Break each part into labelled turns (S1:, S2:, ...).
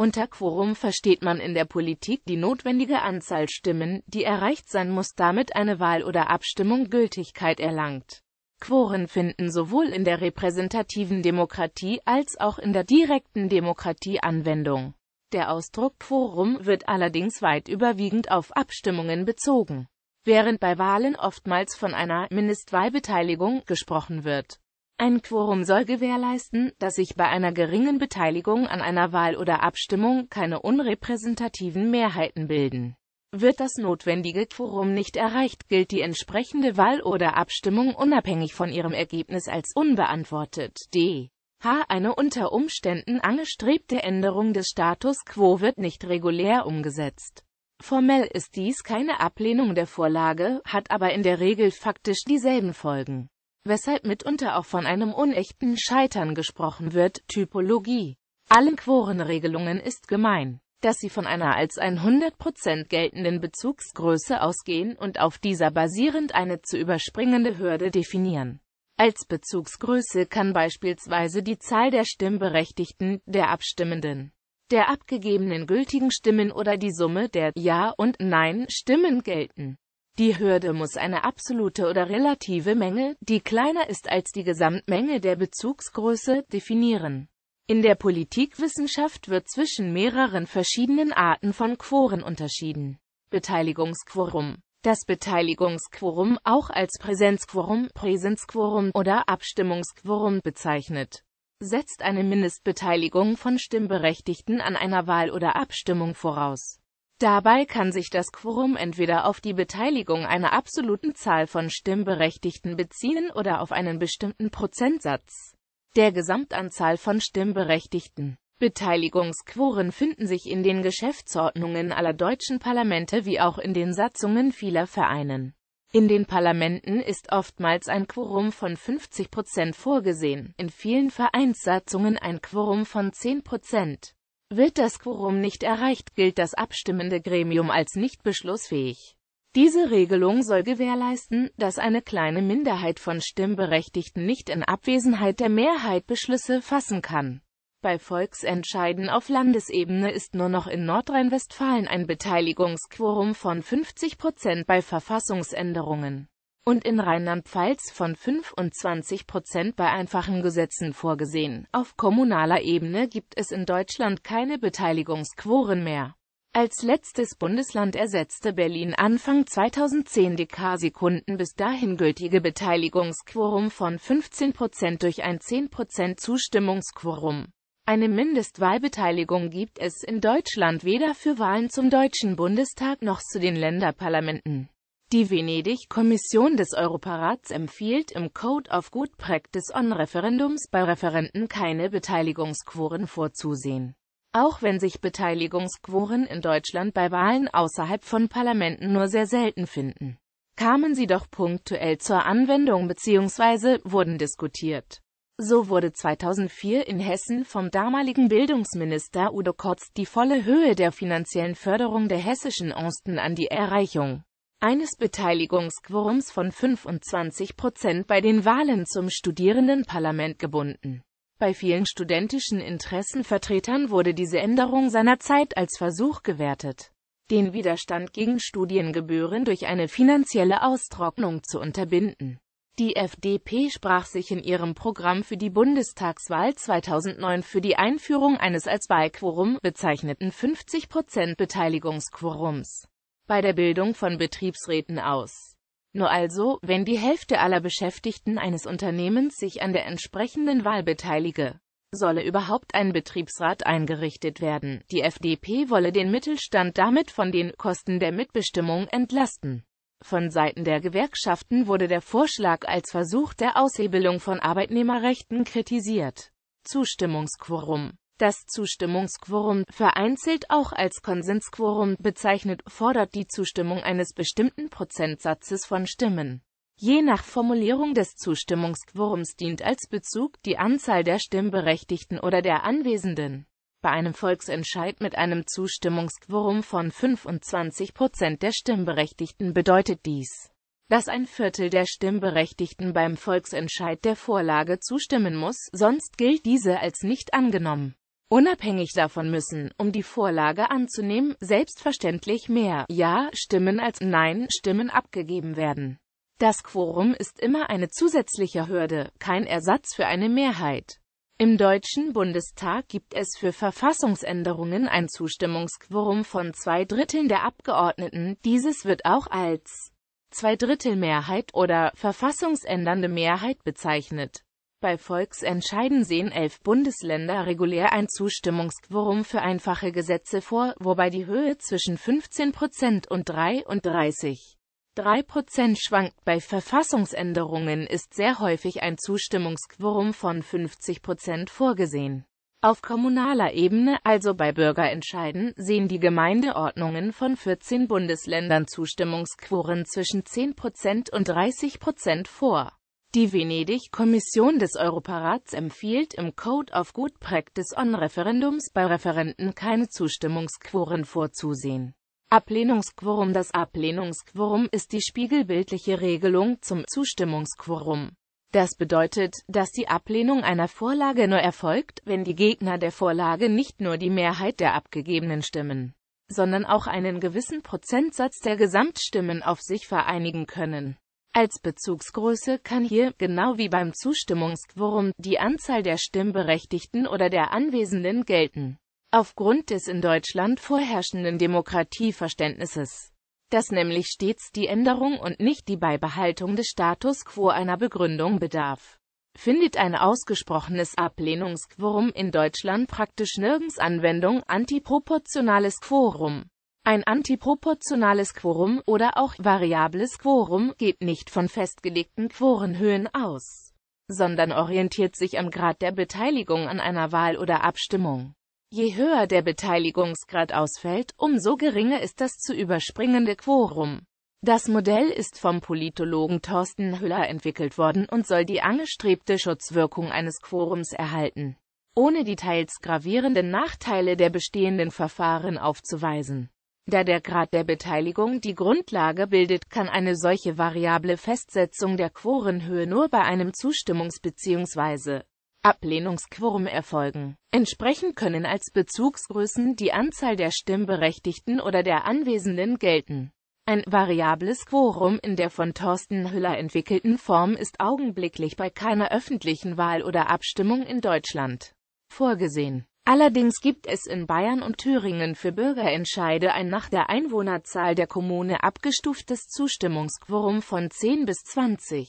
S1: Unter Quorum versteht man in der Politik die notwendige Anzahl Stimmen, die erreicht sein muss, damit eine Wahl oder Abstimmung Gültigkeit erlangt. Quoren finden sowohl in der repräsentativen Demokratie als auch in der direkten Demokratie Anwendung. Der Ausdruck Quorum wird allerdings weit überwiegend auf Abstimmungen bezogen, während bei Wahlen oftmals von einer Mindestwahlbeteiligung gesprochen wird. Ein Quorum soll gewährleisten, dass sich bei einer geringen Beteiligung an einer Wahl oder Abstimmung keine unrepräsentativen Mehrheiten bilden. Wird das notwendige Quorum nicht erreicht, gilt die entsprechende Wahl oder Abstimmung unabhängig von ihrem Ergebnis als unbeantwortet. D. H. Eine unter Umständen angestrebte Änderung des Status quo wird nicht regulär umgesetzt. Formell ist dies keine Ablehnung der Vorlage, hat aber in der Regel faktisch dieselben Folgen weshalb mitunter auch von einem unechten Scheitern gesprochen wird, Typologie. Allen Quorenregelungen ist gemein, dass sie von einer als 100% geltenden Bezugsgröße ausgehen und auf dieser basierend eine zu überspringende Hürde definieren. Als Bezugsgröße kann beispielsweise die Zahl der Stimmberechtigten, der Abstimmenden, der abgegebenen gültigen Stimmen oder die Summe der Ja- und Nein-Stimmen gelten. Die Hürde muss eine absolute oder relative Menge, die kleiner ist als die Gesamtmenge der Bezugsgröße, definieren. In der Politikwissenschaft wird zwischen mehreren verschiedenen Arten von Quoren unterschieden. Beteiligungsquorum das Beteiligungsquorum, auch als Präsenzquorum, Präsenzquorum oder Abstimmungsquorum bezeichnet, setzt eine Mindestbeteiligung von Stimmberechtigten an einer Wahl oder Abstimmung voraus Dabei kann sich das Quorum entweder auf die Beteiligung einer absoluten Zahl von Stimmberechtigten beziehen oder auf einen bestimmten Prozentsatz der Gesamtanzahl von Stimmberechtigten. Beteiligungsquoren finden sich in den Geschäftsordnungen aller deutschen Parlamente wie auch in den Satzungen vieler Vereinen. In den Parlamenten ist oftmals ein Quorum von 50 Prozent vorgesehen, in vielen Vereinssatzungen ein Quorum von 10 Prozent. Wird das Quorum nicht erreicht, gilt das abstimmende Gremium als nicht beschlussfähig. Diese Regelung soll gewährleisten, dass eine kleine Minderheit von Stimmberechtigten nicht in Abwesenheit der Mehrheit Beschlüsse fassen kann. Bei Volksentscheiden auf Landesebene ist nur noch in Nordrhein-Westfalen ein Beteiligungsquorum von 50 Prozent bei Verfassungsänderungen und in Rheinland-Pfalz von 25 Prozent bei einfachen Gesetzen vorgesehen. Auf kommunaler Ebene gibt es in Deutschland keine Beteiligungsquoren mehr. Als letztes Bundesland ersetzte Berlin Anfang 2010 die K-Sekunden bis dahin gültige Beteiligungsquorum von 15% Prozent durch ein 10% Prozent Zustimmungsquorum. Eine Mindestwahlbeteiligung gibt es in Deutschland weder für Wahlen zum Deutschen Bundestag noch zu den Länderparlamenten. Die Venedig-Kommission des Europarats empfiehlt im Code of Good Practice on Referendums bei Referenten keine Beteiligungsquoren vorzusehen. Auch wenn sich Beteiligungsquoren in Deutschland bei Wahlen außerhalb von Parlamenten nur sehr selten finden, kamen sie doch punktuell zur Anwendung bzw. wurden diskutiert. So wurde 2004 in Hessen vom damaligen Bildungsminister Udo Kotz die volle Höhe der finanziellen Förderung der hessischen Osten an die Erreichung eines Beteiligungsquorums von 25 Prozent bei den Wahlen zum Studierendenparlament gebunden. Bei vielen studentischen Interessenvertretern wurde diese Änderung seinerzeit als Versuch gewertet, den Widerstand gegen Studiengebühren durch eine finanzielle Austrocknung zu unterbinden. Die FDP sprach sich in ihrem Programm für die Bundestagswahl 2009 für die Einführung eines als Wahlquorum bezeichneten 50% Prozent Beteiligungsquorums bei der Bildung von Betriebsräten aus. Nur also, wenn die Hälfte aller Beschäftigten eines Unternehmens sich an der entsprechenden Wahl beteilige, solle überhaupt ein Betriebsrat eingerichtet werden. Die FDP wolle den Mittelstand damit von den Kosten der Mitbestimmung entlasten. Von Seiten der Gewerkschaften wurde der Vorschlag als Versuch der Aushebelung von Arbeitnehmerrechten kritisiert. Zustimmungsquorum das Zustimmungsquorum, vereinzelt auch als Konsensquorum bezeichnet, fordert die Zustimmung eines bestimmten Prozentsatzes von Stimmen. Je nach Formulierung des Zustimmungsquorums dient als Bezug die Anzahl der Stimmberechtigten oder der Anwesenden. Bei einem Volksentscheid mit einem Zustimmungsquorum von 25 Prozent der Stimmberechtigten bedeutet dies, dass ein Viertel der Stimmberechtigten beim Volksentscheid der Vorlage zustimmen muss, sonst gilt diese als nicht angenommen unabhängig davon müssen, um die Vorlage anzunehmen, selbstverständlich mehr Ja-Stimmen als Nein-Stimmen abgegeben werden. Das Quorum ist immer eine zusätzliche Hürde, kein Ersatz für eine Mehrheit. Im Deutschen Bundestag gibt es für Verfassungsänderungen ein Zustimmungsquorum von zwei Dritteln der Abgeordneten, dieses wird auch als Zweidrittelmehrheit oder verfassungsändernde Mehrheit bezeichnet. Bei Volksentscheiden sehen elf Bundesländer regulär ein Zustimmungsquorum für einfache Gesetze vor, wobei die Höhe zwischen 15% und 33. 3% schwankt. Bei Verfassungsänderungen ist sehr häufig ein Zustimmungsquorum von 50% vorgesehen. Auf kommunaler Ebene, also bei Bürgerentscheiden, sehen die Gemeindeordnungen von 14 Bundesländern Zustimmungsquoren zwischen 10% und 30% vor. Die Venedig-Kommission des Europarats empfiehlt im Code of Good Practice on Referendums bei Referenten keine Zustimmungsquoren vorzusehen. Ablehnungsquorum Das Ablehnungsquorum ist die spiegelbildliche Regelung zum Zustimmungsquorum. Das bedeutet, dass die Ablehnung einer Vorlage nur erfolgt, wenn die Gegner der Vorlage nicht nur die Mehrheit der abgegebenen Stimmen, sondern auch einen gewissen Prozentsatz der Gesamtstimmen auf sich vereinigen können als Bezugsgröße kann hier, genau wie beim Zustimmungsquorum, die Anzahl der Stimmberechtigten oder der Anwesenden gelten. Aufgrund des in Deutschland vorherrschenden Demokratieverständnisses, das nämlich stets die Änderung und nicht die Beibehaltung des Status quo einer Begründung bedarf, findet ein ausgesprochenes Ablehnungsquorum in Deutschland praktisch nirgends Anwendung, antiproportionales Quorum ein antiproportionales Quorum oder auch variables Quorum geht nicht von festgelegten Quorenhöhen aus, sondern orientiert sich am Grad der Beteiligung an einer Wahl oder Abstimmung. Je höher der Beteiligungsgrad ausfällt, umso geringer ist das zu überspringende Quorum. Das Modell ist vom Politologen Thorsten Hüller entwickelt worden und soll die angestrebte Schutzwirkung eines Quorums erhalten, ohne die teils gravierenden Nachteile der bestehenden Verfahren aufzuweisen. Da der Grad der Beteiligung die Grundlage bildet, kann eine solche variable Festsetzung der Quorenhöhe nur bei einem Zustimmungs- bzw. Ablehnungsquorum erfolgen. Entsprechend können als Bezugsgrößen die Anzahl der Stimmberechtigten oder der Anwesenden gelten. Ein variables Quorum in der von Thorsten Hüller entwickelten Form ist augenblicklich bei keiner öffentlichen Wahl oder Abstimmung in Deutschland vorgesehen. Allerdings gibt es in Bayern und Thüringen für Bürgerentscheide ein nach der Einwohnerzahl der Kommune abgestuftes Zustimmungsquorum von 10 bis 20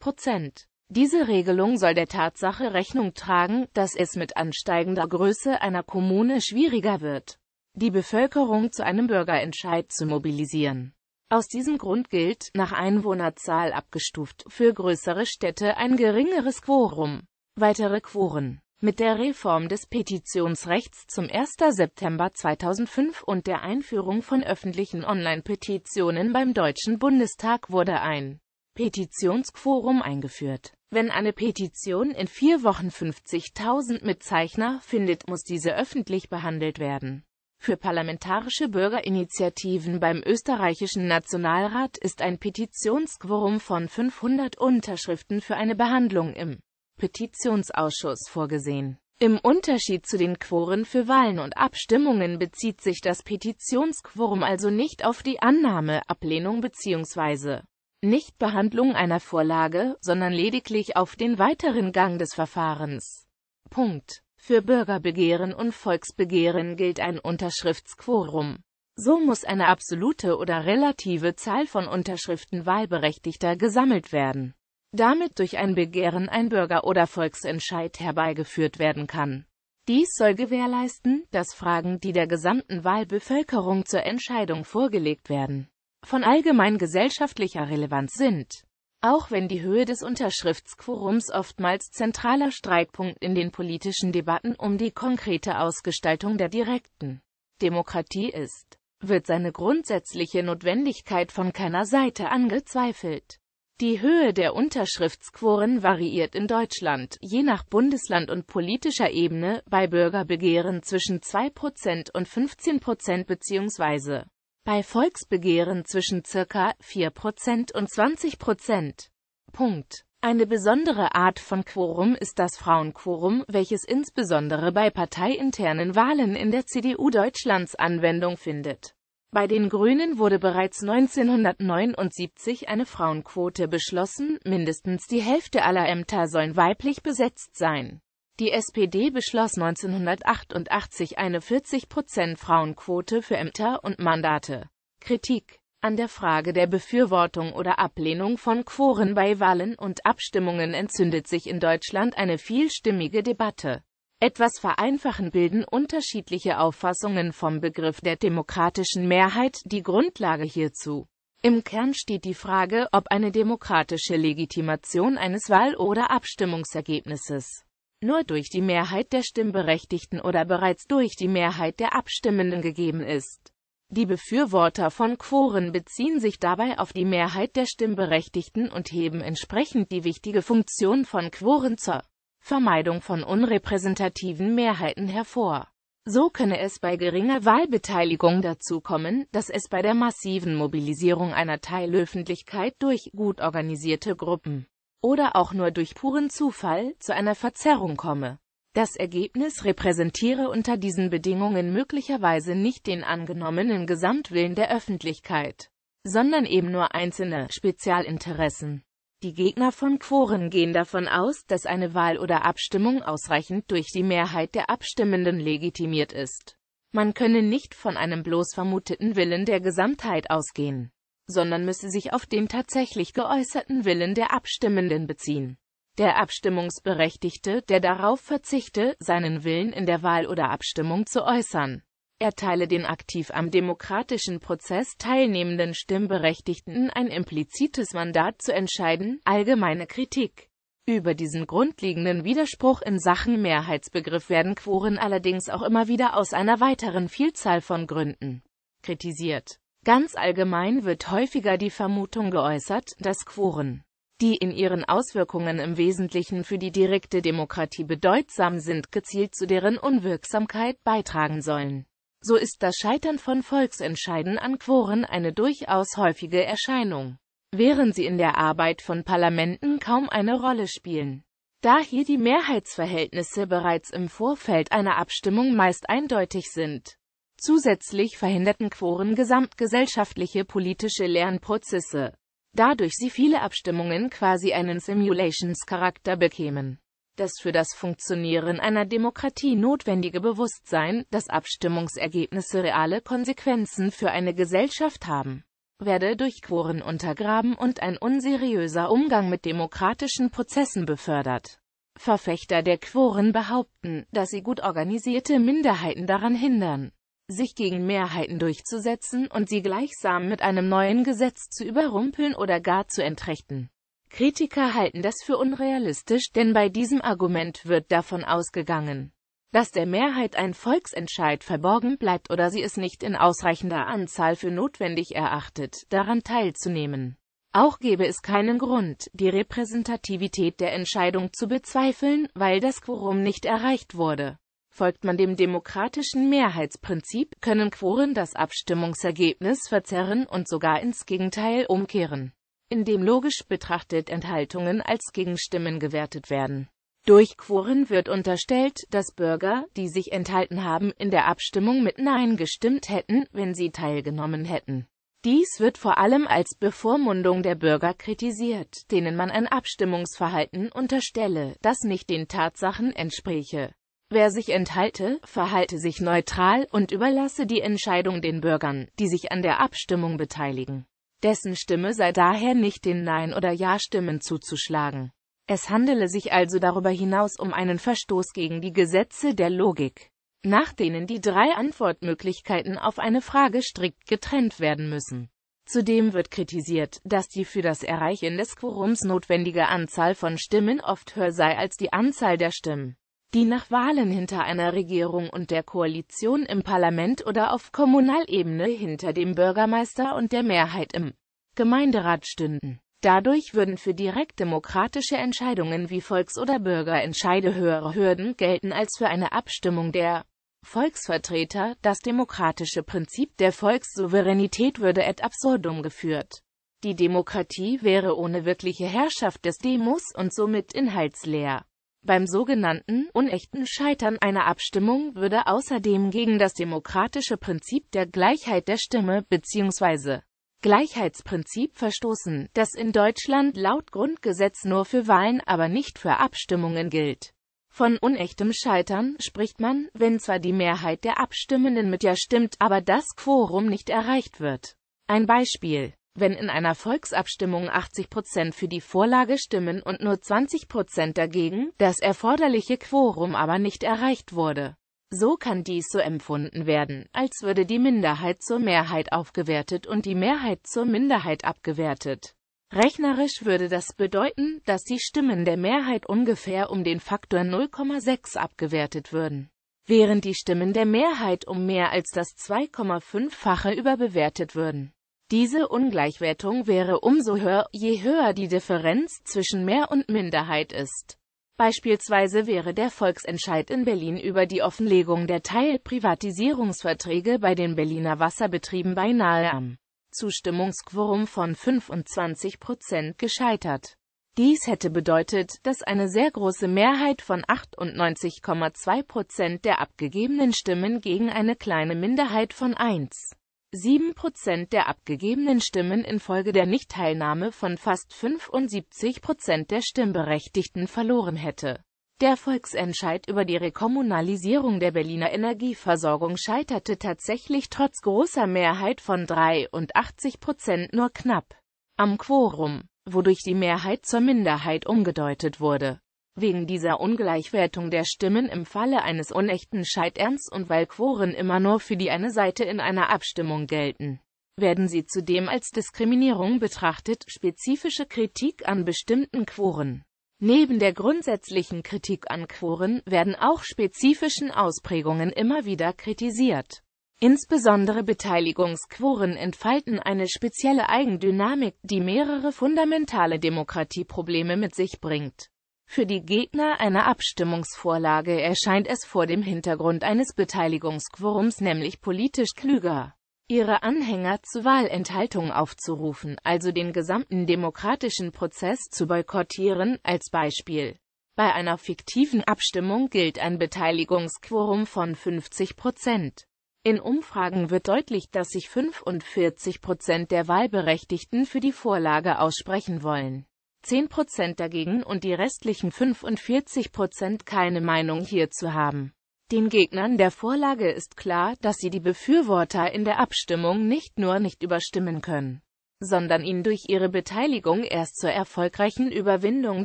S1: Prozent. Diese Regelung soll der Tatsache Rechnung tragen, dass es mit ansteigender Größe einer Kommune schwieriger wird, die Bevölkerung zu einem Bürgerentscheid zu mobilisieren. Aus diesem Grund gilt, nach Einwohnerzahl abgestuft, für größere Städte ein geringeres Quorum. Weitere Quoren mit der Reform des Petitionsrechts zum 1. September 2005 und der Einführung von öffentlichen Online-Petitionen beim Deutschen Bundestag wurde ein Petitionsquorum eingeführt. Wenn eine Petition in vier Wochen 50.000 Mitzeichner findet, muss diese öffentlich behandelt werden. Für parlamentarische Bürgerinitiativen beim österreichischen Nationalrat ist ein Petitionsquorum von 500 Unterschriften für eine Behandlung im Petitionsausschuss vorgesehen. Im Unterschied zu den Quoren für Wahlen und Abstimmungen bezieht sich das Petitionsquorum also nicht auf die Annahme, Ablehnung bzw. Nichtbehandlung einer Vorlage, sondern lediglich auf den weiteren Gang des Verfahrens. Punkt. Für Bürgerbegehren und Volksbegehren gilt ein Unterschriftsquorum. So muss eine absolute oder relative Zahl von Unterschriften Wahlberechtigter gesammelt werden damit durch ein Begehren ein Bürger- oder Volksentscheid herbeigeführt werden kann. Dies soll gewährleisten, dass Fragen, die der gesamten Wahlbevölkerung zur Entscheidung vorgelegt werden, von allgemein gesellschaftlicher Relevanz sind. Auch wenn die Höhe des Unterschriftsquorums oftmals zentraler Streitpunkt in den politischen Debatten um die konkrete Ausgestaltung der direkten Demokratie ist, wird seine grundsätzliche Notwendigkeit von keiner Seite angezweifelt. Die Höhe der Unterschriftsquoren variiert in Deutschland, je nach Bundesland und politischer Ebene, bei Bürgerbegehren zwischen 2% und 15% bzw. bei Volksbegehren zwischen ca. 4% und 20%. Punkt. Eine besondere Art von Quorum ist das Frauenquorum, welches insbesondere bei parteiinternen Wahlen in der CDU Deutschlands Anwendung findet bei den Grünen wurde bereits 1979 eine Frauenquote beschlossen, mindestens die Hälfte aller Ämter sollen weiblich besetzt sein. Die SPD beschloss 1988 eine 40% Frauenquote für Ämter und Mandate. Kritik an der Frage der Befürwortung oder Ablehnung von Quoren bei Wahlen und Abstimmungen entzündet sich in Deutschland eine vielstimmige Debatte. Etwas vereinfachen bilden unterschiedliche Auffassungen vom Begriff der demokratischen Mehrheit die Grundlage hierzu. Im Kern steht die Frage, ob eine demokratische Legitimation eines Wahl- oder Abstimmungsergebnisses nur durch die Mehrheit der Stimmberechtigten oder bereits durch die Mehrheit der Abstimmenden gegeben ist. Die Befürworter von Quoren beziehen sich dabei auf die Mehrheit der Stimmberechtigten und heben entsprechend die wichtige Funktion von Quoren zur Vermeidung von unrepräsentativen Mehrheiten hervor. So könne es bei geringer Wahlbeteiligung dazu kommen, dass es bei der massiven Mobilisierung einer Teilöffentlichkeit durch gut organisierte Gruppen oder auch nur durch puren Zufall zu einer Verzerrung komme. Das Ergebnis repräsentiere unter diesen Bedingungen möglicherweise nicht den angenommenen Gesamtwillen der Öffentlichkeit, sondern eben nur einzelne Spezialinteressen. Die Gegner von Quoren gehen davon aus, dass eine Wahl oder Abstimmung ausreichend durch die Mehrheit der Abstimmenden legitimiert ist. Man könne nicht von einem bloß vermuteten Willen der Gesamtheit ausgehen, sondern müsse sich auf den tatsächlich geäußerten Willen der Abstimmenden beziehen. Der Abstimmungsberechtigte, der darauf verzichte, seinen Willen in der Wahl oder Abstimmung zu äußern, erteile den aktiv am demokratischen Prozess teilnehmenden Stimmberechtigten ein implizites Mandat zu entscheiden, allgemeine Kritik. Über diesen grundlegenden Widerspruch in Sachen Mehrheitsbegriff werden Quoren allerdings auch immer wieder aus einer weiteren Vielzahl von Gründen kritisiert. Ganz allgemein wird häufiger die Vermutung geäußert, dass Quoren die in ihren Auswirkungen im Wesentlichen für die direkte Demokratie bedeutsam sind, gezielt zu deren Unwirksamkeit beitragen sollen. So ist das Scheitern von Volksentscheiden an Quoren eine durchaus häufige Erscheinung, während sie in der Arbeit von Parlamenten kaum eine Rolle spielen. Da hier die Mehrheitsverhältnisse bereits im Vorfeld einer Abstimmung meist eindeutig sind. Zusätzlich verhinderten Quoren gesamtgesellschaftliche politische Lernprozesse, dadurch sie viele Abstimmungen quasi einen Simulations-Charakter bekämen. Das für das Funktionieren einer Demokratie notwendige Bewusstsein, dass Abstimmungsergebnisse reale Konsequenzen für eine Gesellschaft haben, werde durch Quoren untergraben und ein unseriöser Umgang mit demokratischen Prozessen befördert. Verfechter der Quoren behaupten, dass sie gut organisierte Minderheiten daran hindern, sich gegen Mehrheiten durchzusetzen und sie gleichsam mit einem neuen Gesetz zu überrumpeln oder gar zu entrechten. Kritiker halten das für unrealistisch, denn bei diesem Argument wird davon ausgegangen, dass der Mehrheit ein Volksentscheid verborgen bleibt oder sie es nicht in ausreichender Anzahl für notwendig erachtet, daran teilzunehmen. Auch gäbe es keinen Grund, die Repräsentativität der Entscheidung zu bezweifeln, weil das Quorum nicht erreicht wurde. Folgt man dem demokratischen Mehrheitsprinzip, können Quoren das Abstimmungsergebnis verzerren und sogar ins Gegenteil umkehren in dem logisch betrachtet Enthaltungen als Gegenstimmen gewertet werden. Durch Quoren wird unterstellt, dass Bürger, die sich enthalten haben, in der Abstimmung mit Nein gestimmt hätten, wenn sie teilgenommen hätten. Dies wird vor allem als Bevormundung der Bürger kritisiert, denen man ein Abstimmungsverhalten unterstelle, das nicht den Tatsachen entspräche. Wer sich enthalte, verhalte sich neutral und überlasse die Entscheidung den Bürgern, die sich an der Abstimmung beteiligen. Dessen Stimme sei daher nicht den Nein- oder Ja-Stimmen zuzuschlagen. Es handele sich also darüber hinaus um einen Verstoß gegen die Gesetze der Logik, nach denen die drei Antwortmöglichkeiten auf eine Frage strikt getrennt werden müssen. Zudem wird kritisiert, dass die für das Erreichen des Quorums notwendige Anzahl von Stimmen oft höher sei als die Anzahl der Stimmen, die nach Wahlen hinter einer Regierung und der Koalition im Parlament oder auf Kommunalebene hinter dem Bürgermeister und der Mehrheit im Gemeinderat stünden. Dadurch würden für direkt demokratische Entscheidungen wie Volks- oder Bürgerentscheide höhere Hürden gelten als für eine Abstimmung der Volksvertreter. Das demokratische Prinzip der Volkssouveränität würde ad absurdum geführt. Die Demokratie wäre ohne wirkliche Herrschaft des Demos und somit inhaltsleer. Beim sogenannten unechten Scheitern einer Abstimmung würde außerdem gegen das demokratische Prinzip der Gleichheit der Stimme bzw. Gleichheitsprinzip verstoßen, das in Deutschland laut Grundgesetz nur für Wahlen, aber nicht für Abstimmungen gilt. Von unechtem Scheitern spricht man, wenn zwar die Mehrheit der Abstimmenden mit Ja stimmt, aber das Quorum nicht erreicht wird. Ein Beispiel wenn in einer Volksabstimmung 80 Prozent für die Vorlage stimmen und nur 20 Prozent dagegen, das erforderliche Quorum aber nicht erreicht wurde. So kann dies so empfunden werden, als würde die Minderheit zur Mehrheit aufgewertet und die Mehrheit zur Minderheit abgewertet. Rechnerisch würde das bedeuten, dass die Stimmen der Mehrheit ungefähr um den Faktor 0,6 abgewertet würden, während die Stimmen der Mehrheit um mehr als das 2,5-fache überbewertet würden. Diese Ungleichwertung wäre umso höher, je höher die Differenz zwischen Mehr und Minderheit ist. Beispielsweise wäre der Volksentscheid in Berlin über die Offenlegung der Teilprivatisierungsverträge bei den Berliner Wasserbetrieben beinahe am Zustimmungsquorum von 25 Prozent gescheitert. Dies hätte bedeutet, dass eine sehr große Mehrheit von 98,2 Prozent der abgegebenen Stimmen gegen eine kleine Minderheit von 1. 7 Prozent der abgegebenen Stimmen infolge der Nichtteilnahme von fast 75 Prozent der Stimmberechtigten verloren hätte. Der Volksentscheid über die Rekommunalisierung der Berliner Energieversorgung scheiterte tatsächlich trotz großer Mehrheit von 83 Prozent nur knapp am Quorum, wodurch die Mehrheit zur Minderheit umgedeutet wurde Wegen dieser Ungleichwertung der Stimmen im Falle eines unechten Scheiterns und weil Quoren immer nur für die eine Seite in einer Abstimmung gelten, werden sie zudem als Diskriminierung betrachtet, spezifische Kritik an bestimmten Quoren. Neben der grundsätzlichen Kritik an Quoren werden auch spezifischen Ausprägungen immer wieder kritisiert. Insbesondere Beteiligungsquoren entfalten eine spezielle Eigendynamik, die mehrere fundamentale Demokratieprobleme mit sich bringt. Für die Gegner einer Abstimmungsvorlage erscheint es vor dem Hintergrund eines Beteiligungsquorums nämlich politisch klüger, ihre Anhänger zur Wahlenthaltung aufzurufen, also den gesamten demokratischen Prozess zu boykottieren, als Beispiel. Bei einer fiktiven Abstimmung gilt ein Beteiligungsquorum von 50 Prozent. In Umfragen wird deutlich, dass sich 45 Prozent der Wahlberechtigten für die Vorlage aussprechen wollen. 10% dagegen und die restlichen 45% keine Meinung hierzu haben. Den Gegnern der Vorlage ist klar, dass sie die Befürworter in der Abstimmung nicht nur nicht überstimmen können, sondern ihnen durch ihre Beteiligung erst zur erfolgreichen Überwindung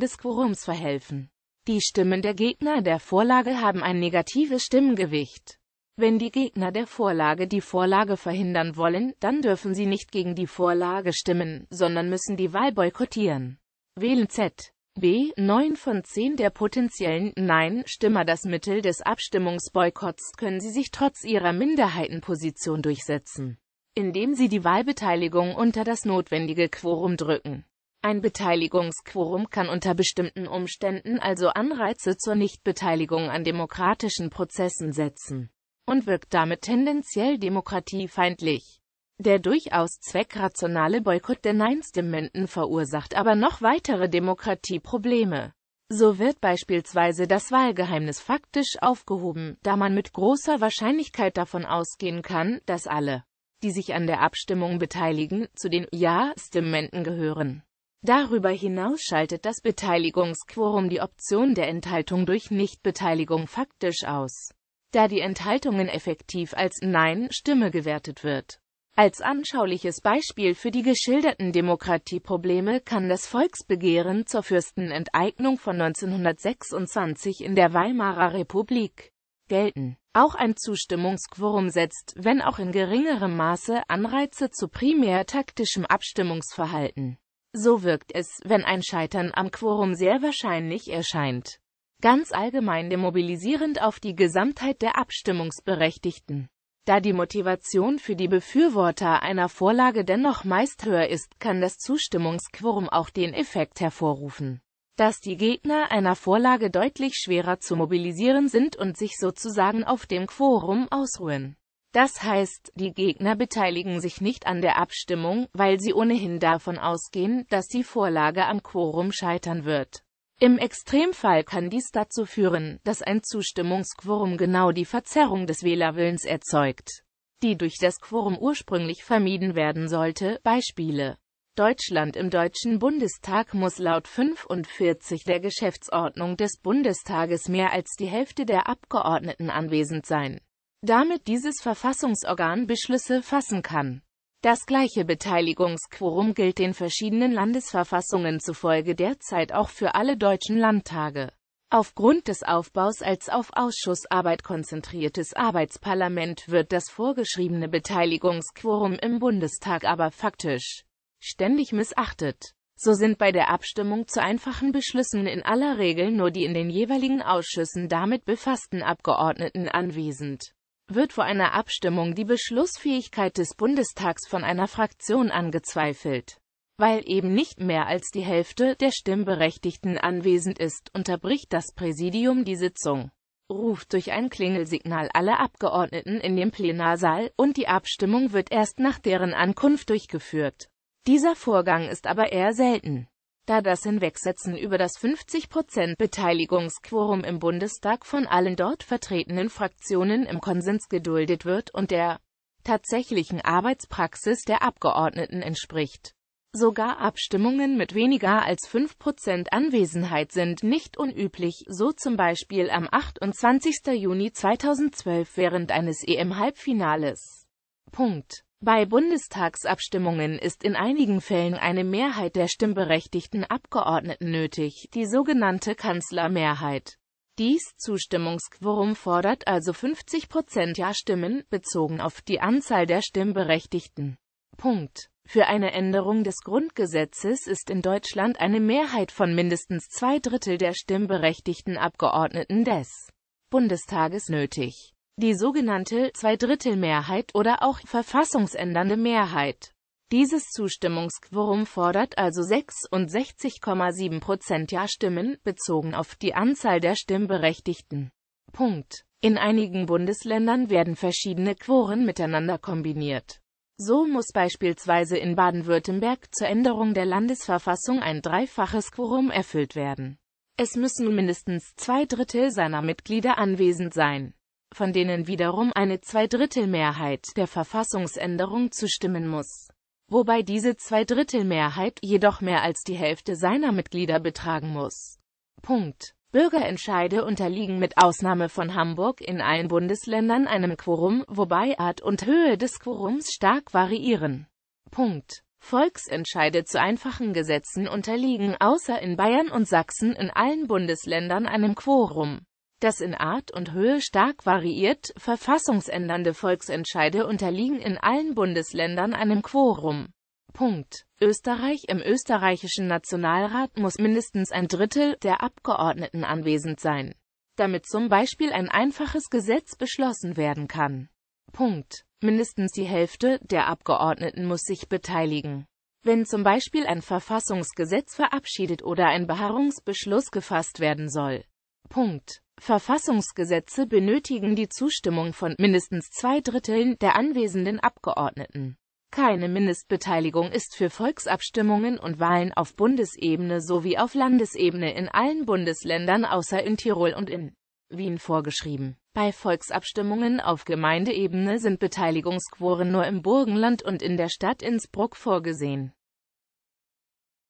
S1: des Quorums verhelfen. Die Stimmen der Gegner der Vorlage haben ein negatives Stimmengewicht. Wenn die Gegner der Vorlage die Vorlage verhindern wollen, dann dürfen sie nicht gegen die Vorlage stimmen, sondern müssen die Wahl boykottieren. Wählen Z. B. 9 von 10 der potenziellen Nein-Stimmer das Mittel des Abstimmungsboykotts können sie sich trotz ihrer Minderheitenposition durchsetzen, indem sie die Wahlbeteiligung unter das notwendige Quorum drücken. Ein Beteiligungsquorum kann unter bestimmten Umständen also Anreize zur Nichtbeteiligung an demokratischen Prozessen setzen und wirkt damit tendenziell demokratiefeindlich. Der durchaus zweckrationale Boykott der Nein-Stimmen verursacht aber noch weitere Demokratieprobleme. So wird beispielsweise das Wahlgeheimnis faktisch aufgehoben, da man mit großer Wahrscheinlichkeit davon ausgehen kann, dass alle, die sich an der Abstimmung beteiligen, zu den ja stimmenden gehören. Darüber hinaus schaltet das Beteiligungsquorum die Option der Enthaltung durch Nichtbeteiligung faktisch aus, da die Enthaltungen effektiv als Nein-Stimme gewertet wird. Als anschauliches Beispiel für die geschilderten Demokratieprobleme kann das Volksbegehren zur Fürstenenteignung von 1926 in der Weimarer Republik gelten. Auch ein Zustimmungsquorum setzt, wenn auch in geringerem Maße, Anreize zu primär taktischem Abstimmungsverhalten. So wirkt es, wenn ein Scheitern am Quorum sehr wahrscheinlich erscheint. Ganz allgemein demobilisierend auf die Gesamtheit der Abstimmungsberechtigten. Da die Motivation für die Befürworter einer Vorlage dennoch meist höher ist, kann das Zustimmungsquorum auch den Effekt hervorrufen, dass die Gegner einer Vorlage deutlich schwerer zu mobilisieren sind und sich sozusagen auf dem Quorum ausruhen. Das heißt, die Gegner beteiligen sich nicht an der Abstimmung, weil sie ohnehin davon ausgehen, dass die Vorlage am Quorum scheitern wird. Im Extremfall kann dies dazu führen, dass ein Zustimmungsquorum genau die Verzerrung des Wählerwillens erzeugt, die durch das Quorum ursprünglich vermieden werden sollte. Beispiele Deutschland im Deutschen Bundestag muss laut 45 der Geschäftsordnung des Bundestages mehr als die Hälfte der Abgeordneten anwesend sein, damit dieses Verfassungsorgan Beschlüsse fassen kann. Das gleiche Beteiligungsquorum gilt den verschiedenen Landesverfassungen zufolge derzeit auch für alle deutschen Landtage. Aufgrund des Aufbaus als auf Ausschussarbeit konzentriertes Arbeitsparlament wird das vorgeschriebene Beteiligungsquorum im Bundestag aber faktisch ständig missachtet. So sind bei der Abstimmung zu einfachen Beschlüssen in aller Regel nur die in den jeweiligen Ausschüssen damit befassten Abgeordneten anwesend. Wird vor einer Abstimmung die Beschlussfähigkeit des Bundestags von einer Fraktion angezweifelt, weil eben nicht mehr als die Hälfte der Stimmberechtigten anwesend ist, unterbricht das Präsidium die Sitzung, ruft durch ein Klingelsignal alle Abgeordneten in den Plenarsaal und die Abstimmung wird erst nach deren Ankunft durchgeführt. Dieser Vorgang ist aber eher selten da das Hinwegsetzen über das 50% Beteiligungsquorum im Bundestag von allen dort vertretenen Fraktionen im Konsens geduldet wird und der tatsächlichen Arbeitspraxis der Abgeordneten entspricht. Sogar Abstimmungen mit weniger als 5% Anwesenheit sind nicht unüblich, so zum Beispiel am 28. Juni 2012 während eines EM-Halbfinales. Punkt. Bei Bundestagsabstimmungen ist in einigen Fällen eine Mehrheit der stimmberechtigten Abgeordneten nötig, die sogenannte Kanzlermehrheit. Dies Zustimmungsquorum fordert also 50 Prozent Ja-Stimmen, bezogen auf die Anzahl der Stimmberechtigten. Punkt. Für eine Änderung des Grundgesetzes ist in Deutschland eine Mehrheit von mindestens zwei Drittel der stimmberechtigten Abgeordneten des Bundestages nötig die sogenannte Zweidrittelmehrheit oder auch verfassungsändernde Mehrheit. Dieses Zustimmungsquorum fordert also 66,7 Prozent Ja-Stimmen, bezogen auf die Anzahl der Stimmberechtigten. Punkt. In einigen Bundesländern werden verschiedene Quoren miteinander kombiniert. So muss beispielsweise in Baden-Württemberg zur Änderung der Landesverfassung ein dreifaches Quorum erfüllt werden. Es müssen mindestens zwei Drittel seiner Mitglieder anwesend sein von denen wiederum eine Zweidrittelmehrheit der Verfassungsänderung zustimmen muss. Wobei diese Zweidrittelmehrheit jedoch mehr als die Hälfte seiner Mitglieder betragen muss. Punkt. Bürgerentscheide unterliegen mit Ausnahme von Hamburg in allen Bundesländern einem Quorum, wobei Art und Höhe des Quorums stark variieren. Punkt. Volksentscheide zu einfachen Gesetzen unterliegen außer in Bayern und Sachsen in allen Bundesländern einem Quorum das in Art und Höhe stark variiert, verfassungsändernde Volksentscheide unterliegen in allen Bundesländern einem Quorum. Punkt. Österreich Im österreichischen Nationalrat muss mindestens ein Drittel der Abgeordneten anwesend sein, damit zum Beispiel ein einfaches Gesetz beschlossen werden kann. Punkt. Mindestens die Hälfte der Abgeordneten muss sich beteiligen. Wenn zum Beispiel ein Verfassungsgesetz verabschiedet oder ein Beharrungsbeschluss gefasst werden soll. Punkt. Verfassungsgesetze benötigen die Zustimmung von mindestens zwei Dritteln der anwesenden Abgeordneten. Keine Mindestbeteiligung ist für Volksabstimmungen und Wahlen auf Bundesebene sowie auf Landesebene in allen Bundesländern außer in Tirol und in Wien vorgeschrieben. Bei Volksabstimmungen auf Gemeindeebene sind Beteiligungsquoren nur im Burgenland und in der Stadt Innsbruck vorgesehen